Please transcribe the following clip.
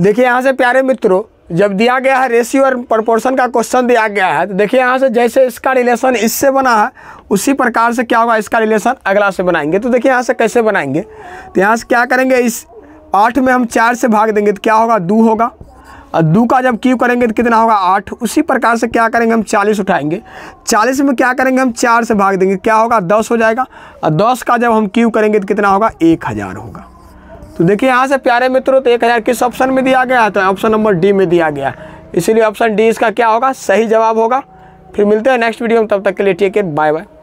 देखिए यहाँ से प्यारे मित्रों जब दिया गया है रेशियो और प्रपोर्सन का क्वेश्चन दिया गया है तो देखिए यहाँ से जैसे इसका रिलेशन इससे बना है उसी प्रकार से क्या होगा इसका रिलेशन अगला से बनाएंगे तो देखिए यहाँ से कैसे बनाएंगे तो यहाँ से क्या करेंगे इस आठ में हम चार से भाग देंगे तो क्या होगा दो होगा और दो का जब क्यू करेंगे तो कितना होगा आठ उसी प्रकार से क्या करेंगे हम चालीस उठाएंगे चालीस में क्या करेंगे हम चार से भाग देंगे क्या होगा दस हो जाएगा और दस का जब हम क्यू करेंगे तो कितना होगा एक हज़ार होगा तो देखिए यहाँ से प्यारे मित्रों तो एक हज़ार किस ऑप्शन में दिया गया तो ऑप्शन नंबर डी में दिया गया इसीलिए ऑप्शन डी इसका क्या होगा सही जवाब होगा फिर मिलते हैं नेक्स्ट वीडियो में तब तक के लिए ठीक है बाय बाय